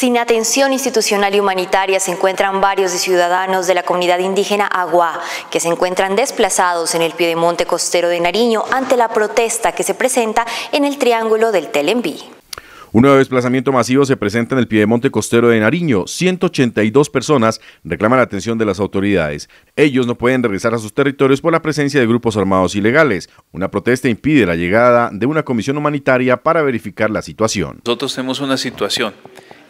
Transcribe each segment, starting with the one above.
Sin atención institucional y humanitaria se encuentran varios de ciudadanos de la comunidad indígena Agua, que se encuentran desplazados en el piedemonte costero de Nariño ante la protesta que se presenta en el triángulo del Telenví. Un nuevo desplazamiento masivo se presenta en el piedemonte costero de Nariño. 182 personas reclaman la atención de las autoridades. Ellos no pueden regresar a sus territorios por la presencia de grupos armados ilegales. Una protesta impide la llegada de una comisión humanitaria para verificar la situación. Nosotros tenemos una situación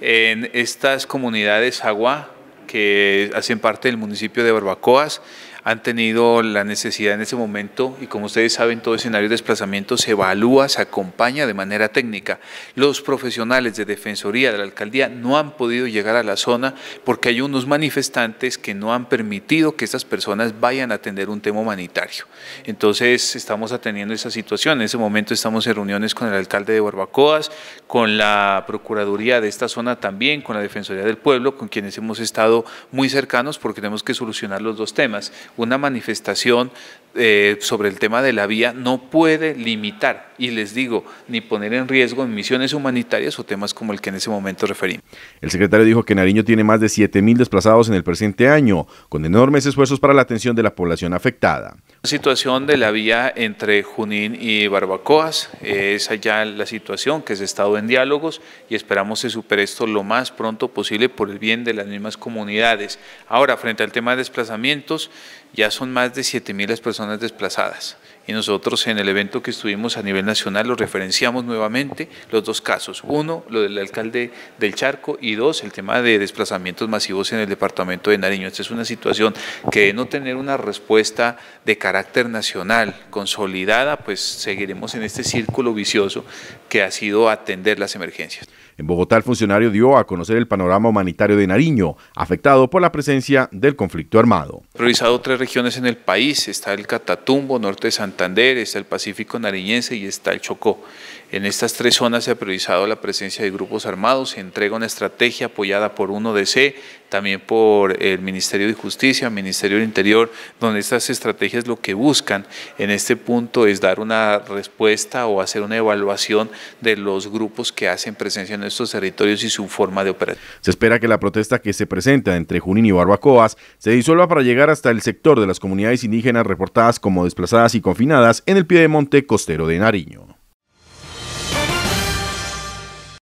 en estas comunidades Agua, que hacen parte del municipio de Barbacoas han tenido la necesidad en ese momento y como ustedes saben todo escenario de desplazamiento se evalúa, se acompaña de manera técnica. Los profesionales de Defensoría de la Alcaldía no han podido llegar a la zona porque hay unos manifestantes que no han permitido que estas personas vayan a atender un tema humanitario. Entonces estamos atendiendo esa situación. En ese momento estamos en reuniones con el alcalde de Barbacoas, con la Procuraduría de esta zona también, con la Defensoría del Pueblo, con quienes hemos estado muy cercanos porque tenemos que solucionar los dos temas. Una manifestación eh, sobre el tema de la vía no puede limitar, y les digo, ni poner en riesgo en misiones humanitarias o temas como el que en ese momento referí El secretario dijo que Nariño tiene más de 7.000 desplazados en el presente año, con enormes esfuerzos para la atención de la población afectada. La situación de la vía entre Junín y Barbacoas es allá la situación que se ha estado en diálogos y esperamos se supere esto lo más pronto posible por el bien de las mismas comunidades Ahora, frente al tema de desplazamientos, ya son más de 7.000 personas desplazadas y nosotros en el evento que estuvimos a nivel nacional lo referenciamos nuevamente, los dos casos. Uno, lo del alcalde del Charco y dos, el tema de desplazamientos masivos en el departamento de Nariño. Esta es una situación que de no tener una respuesta de carácter nacional consolidada, pues seguiremos en este círculo vicioso que ha sido atender las emergencias. En Bogotá, el funcionario dio a conocer el panorama humanitario de Nariño, afectado por la presencia del conflicto armado. Priorizado tres regiones en el país, está el Catatumbo, Norte de Santander, está el Pacífico Nariñense y está el Chocó. En estas tres zonas se ha priorizado la presencia de grupos armados, se entrega una estrategia apoyada por 1DC, también por el Ministerio de Justicia, Ministerio del Interior, donde estas estrategias lo que buscan en este punto es dar una respuesta o hacer una evaluación de los grupos que hacen presencia en estos territorios y su forma de operar. Se espera que la protesta que se presenta entre Junín y Barbacoas se disuelva para llegar hasta el sector de las comunidades indígenas reportadas como desplazadas y confinadas en el pie de monte costero de Nariño.